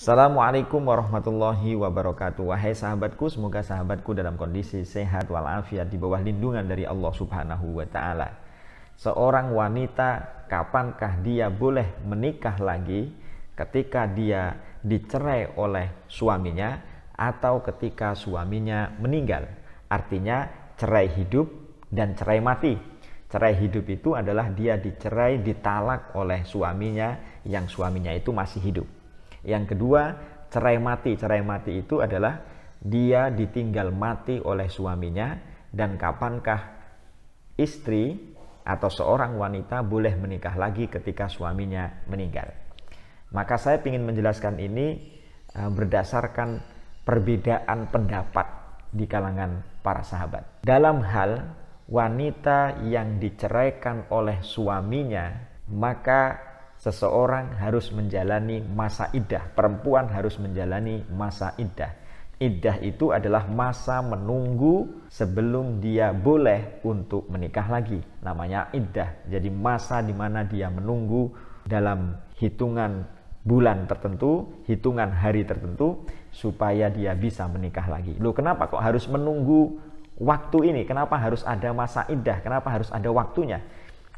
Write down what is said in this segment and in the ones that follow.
Assalamualaikum warahmatullahi wabarakatuh Wahai sahabatku, semoga sahabatku dalam kondisi sehat walafiat di bawah lindungan dari Allah subhanahu wa ta'ala Seorang wanita kapankah dia boleh menikah lagi ketika dia dicerai oleh suaminya atau ketika suaminya meninggal Artinya cerai hidup dan cerai mati Cerai hidup itu adalah dia dicerai ditalak oleh suaminya yang suaminya itu masih hidup yang kedua, cerai mati. Cerai mati itu adalah dia ditinggal mati oleh suaminya dan kapankah istri atau seorang wanita boleh menikah lagi ketika suaminya meninggal. Maka saya ingin menjelaskan ini eh, berdasarkan perbedaan pendapat di kalangan para sahabat. Dalam hal wanita yang diceraikan oleh suaminya, maka Seseorang harus menjalani masa idah, perempuan harus menjalani masa idah. Idah itu adalah masa menunggu sebelum dia boleh untuk menikah lagi. Namanya idah. Jadi masa di mana dia menunggu dalam hitungan bulan tertentu, hitungan hari tertentu supaya dia bisa menikah lagi. Loh, kenapa kok harus menunggu waktu ini? Kenapa harus ada masa idah? Kenapa harus ada waktunya?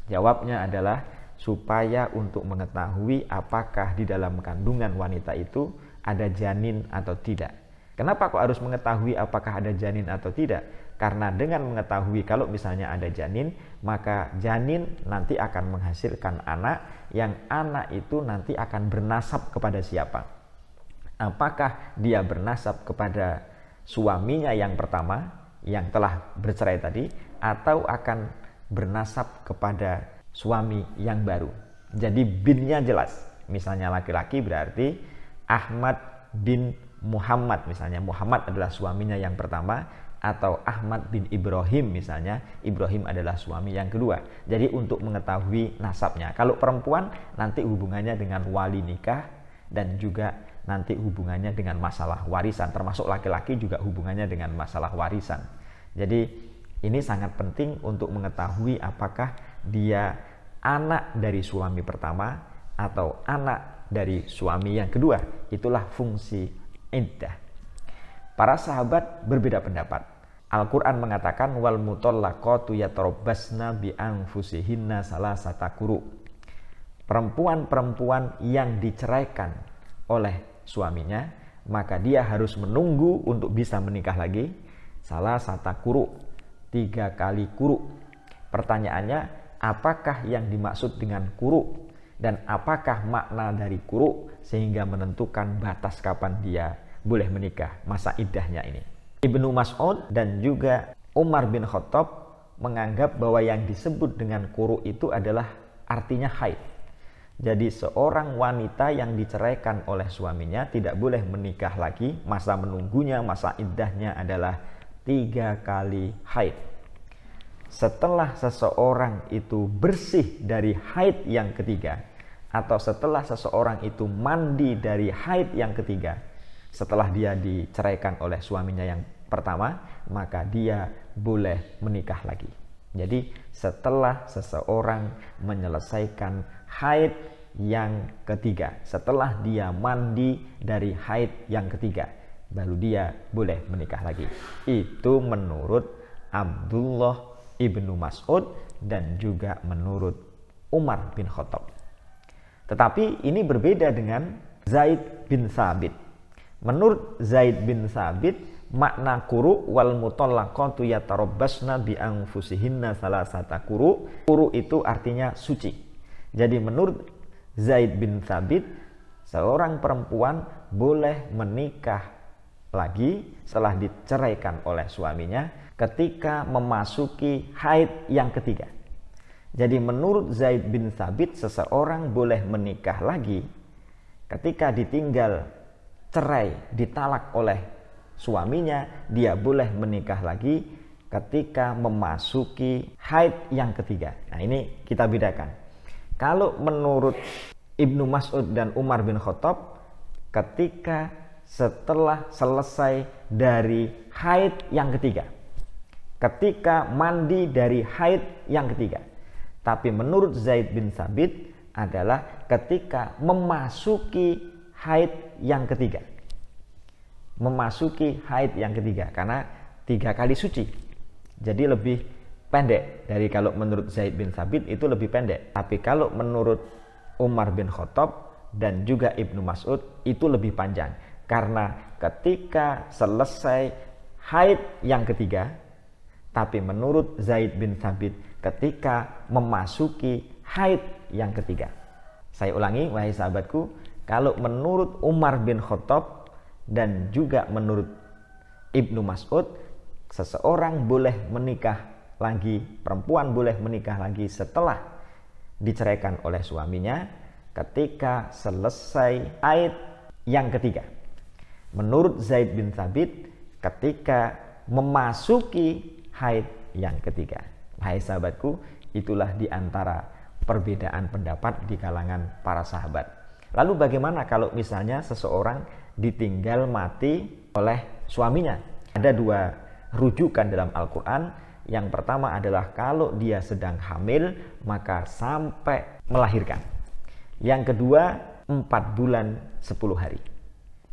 Jawabnya adalah supaya untuk mengetahui apakah di dalam kandungan wanita itu ada janin atau tidak. Kenapa kok harus mengetahui apakah ada janin atau tidak? Karena dengan mengetahui kalau misalnya ada janin, maka janin nanti akan menghasilkan anak yang anak itu nanti akan bernasab kepada siapa? Apakah dia bernasab kepada suaminya yang pertama yang telah bercerai tadi atau akan bernasab kepada suami yang baru. Jadi binnya jelas. Misalnya laki-laki berarti Ahmad bin Muhammad misalnya. Muhammad adalah suaminya yang pertama atau Ahmad bin Ibrahim misalnya, Ibrahim adalah suami yang kedua. Jadi untuk mengetahui nasabnya. Kalau perempuan nanti hubungannya dengan wali nikah dan juga nanti hubungannya dengan masalah warisan, termasuk laki-laki juga hubungannya dengan masalah warisan. Jadi ini sangat penting untuk mengetahui apakah dia anak dari suami pertama atau anak dari suami yang kedua. Itulah fungsi iddah. Para sahabat berbeda pendapat. Al-Quran mengatakan wal mutallaqatu yatarabbasna bi anfusihinna salasata quru. Perempuan-perempuan yang diceraikan oleh suaminya, maka dia harus menunggu untuk bisa menikah lagi salah sata tiga kali kuru. Pertanyaannya, apakah yang dimaksud dengan kuru dan apakah makna dari kuru sehingga menentukan batas kapan dia boleh menikah masa idahnya ini. Ibnu Mas'ud dan juga Umar bin Khattab menganggap bahwa yang disebut dengan kuru itu adalah artinya haid. Jadi seorang wanita yang diceraikan oleh suaminya tidak boleh menikah lagi, masa menunggunya, masa idahnya adalah tiga kali haid setelah seseorang itu bersih dari haid yang ketiga atau setelah seseorang itu mandi dari haid yang ketiga setelah dia diceraikan oleh suaminya yang pertama maka dia boleh menikah lagi jadi setelah seseorang menyelesaikan haid yang ketiga setelah dia mandi dari haid yang ketiga baru dia boleh menikah lagi itu menurut Abdullah Ibnu Mas'ud dan juga menurut Umar bin Khattab. Tetapi ini berbeda dengan Zaid bin Sabit. Menurut Zaid bin Sabit, makna kuru wal mutallaqatu yatarabbasna bi anfusihinna salasata kuru. Kuru itu artinya suci. Jadi menurut Zaid bin Sabit, seorang perempuan boleh menikah lagi setelah diceraikan oleh suaminya ketika memasuki haid yang ketiga. Jadi menurut Zaid bin Thabit seseorang boleh menikah lagi ketika ditinggal cerai, ditalak oleh suaminya, dia boleh menikah lagi ketika memasuki haid yang ketiga. Nah, ini kita bedakan. Kalau menurut Ibnu Mas'ud dan Umar bin Khattab ketika setelah selesai dari haid yang ketiga ketika mandi dari haid yang ketiga. Tapi menurut Zaid bin Sabit adalah ketika memasuki haid yang ketiga. Memasuki haid yang ketiga karena tiga kali suci. Jadi lebih pendek dari kalau menurut Zaid bin Sabit itu lebih pendek. Tapi kalau menurut Umar bin Khattab dan juga Ibnu Mas'ud itu lebih panjang karena ketika selesai haid yang ketiga tapi menurut Zaid bin Thabit ketika memasuki haid yang ketiga. Saya ulangi, wahai sahabatku, kalau menurut Umar bin Khattab dan juga menurut Ibnu Mas'ud, seseorang boleh menikah lagi, perempuan boleh menikah lagi setelah diceraikan oleh suaminya ketika selesai haid yang ketiga. Menurut Zaid bin Thabit, ketika memasuki haid yang ketiga. Hai sahabatku, itulah di antara perbedaan pendapat di kalangan para sahabat. Lalu bagaimana kalau misalnya seseorang ditinggal mati oleh suaminya? Ada dua rujukan dalam Al-Quran. Yang pertama adalah kalau dia sedang hamil, maka sampai melahirkan. Yang kedua, 4 bulan 10 hari.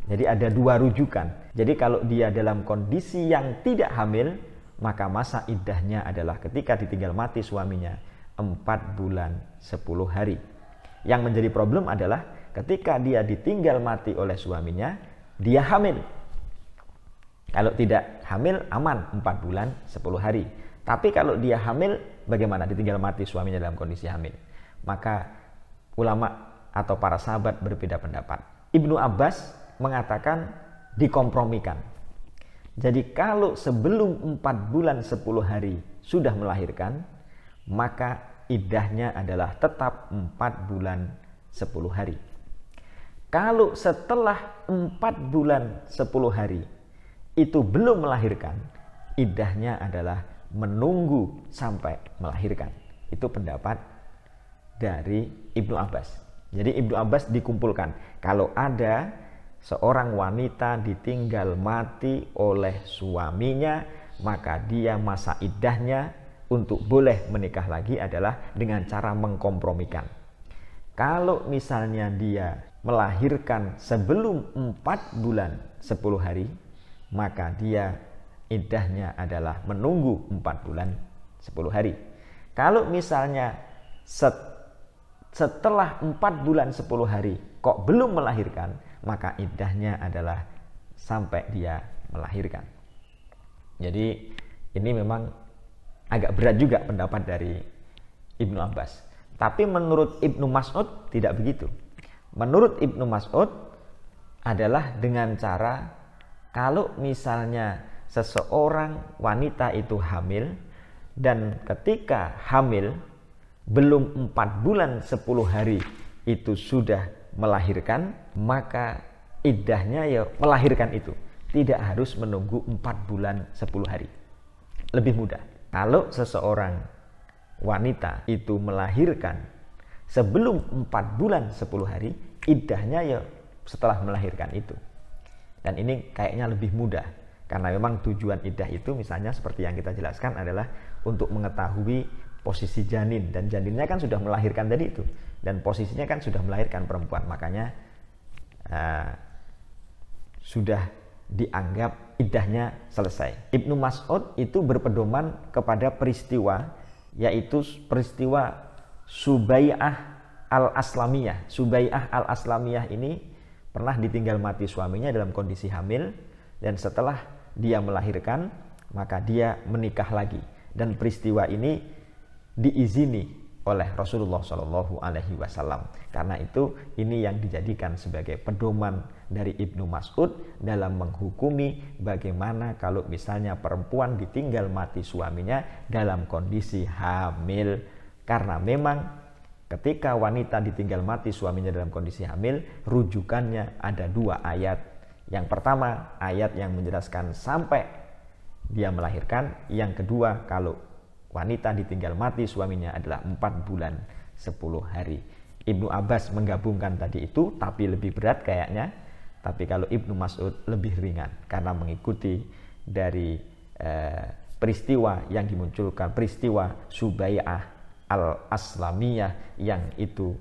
Jadi ada dua rujukan. Jadi kalau dia dalam kondisi yang tidak hamil, maka masa idahnya adalah ketika ditinggal mati suaminya 4 bulan 10 hari. Yang menjadi problem adalah ketika dia ditinggal mati oleh suaminya, dia hamil. Kalau tidak hamil aman 4 bulan 10 hari. Tapi kalau dia hamil bagaimana ditinggal mati suaminya dalam kondisi hamil? Maka ulama atau para sahabat berbeda pendapat. Ibnu Abbas mengatakan dikompromikan. Jadi kalau sebelum 4 bulan 10 hari sudah melahirkan, maka idahnya adalah tetap 4 bulan 10 hari. Kalau setelah 4 bulan 10 hari itu belum melahirkan, idahnya adalah menunggu sampai melahirkan. Itu pendapat dari Ibnu Abbas. Jadi Ibnu Abbas dikumpulkan. Kalau ada seorang wanita ditinggal mati oleh suaminya, maka dia masa idahnya untuk boleh menikah lagi adalah dengan cara mengkompromikan. Kalau misalnya dia melahirkan sebelum 4 bulan 10 hari, maka dia idahnya adalah menunggu 4 bulan 10 hari. Kalau misalnya setelah 4 bulan 10 hari kok belum melahirkan, maka idahnya adalah sampai dia melahirkan. Jadi ini memang agak berat juga pendapat dari Ibnu Abbas. Tapi menurut Ibnu Mas'ud tidak begitu. Menurut Ibnu Mas'ud adalah dengan cara kalau misalnya seseorang wanita itu hamil dan ketika hamil belum 4 bulan 10 hari itu sudah melahirkan, maka idahnya ya melahirkan itu. Tidak harus menunggu 4 bulan 10 hari. Lebih mudah. Kalau seseorang wanita itu melahirkan sebelum 4 bulan 10 hari, idahnya ya setelah melahirkan itu. Dan ini kayaknya lebih mudah karena memang tujuan idah itu misalnya seperti yang kita jelaskan adalah untuk mengetahui posisi janin dan janinnya kan sudah melahirkan tadi itu dan posisinya kan sudah melahirkan perempuan makanya uh, sudah dianggap idahnya selesai. Ibnu Mas'ud itu berpedoman kepada peristiwa yaitu peristiwa Subai'ah al-Aslamiyah. Subai'ah al-Aslamiyah ini pernah ditinggal mati suaminya dalam kondisi hamil dan setelah dia melahirkan maka dia menikah lagi dan peristiwa ini diizini oleh Rasulullah Shallallahu Alaihi Wasallam. Karena itu ini yang dijadikan sebagai pedoman dari Ibnu Mas'ud dalam menghukumi bagaimana kalau misalnya perempuan ditinggal mati suaminya dalam kondisi hamil. Karena memang ketika wanita ditinggal mati suaminya dalam kondisi hamil, rujukannya ada dua ayat. Yang pertama ayat yang menjelaskan sampai dia melahirkan, yang kedua kalau wanita ditinggal mati suaminya adalah 4 bulan 10 hari. Ibnu Abbas menggabungkan tadi itu tapi lebih berat kayaknya. Tapi kalau Ibnu Mas'ud lebih ringan karena mengikuti dari eh, peristiwa yang dimunculkan peristiwa Subayah al-Aslamiyah yang itu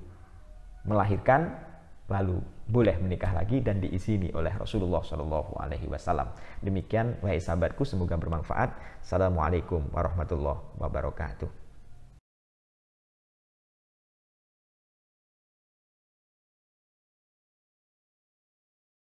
melahirkan lalu boleh menikah lagi dan diizini oleh Rasulullah Shallallahu Alaihi Wasallam. Demikian, wahai sahabatku, semoga bermanfaat. Assalamualaikum warahmatullahi wabarakatuh.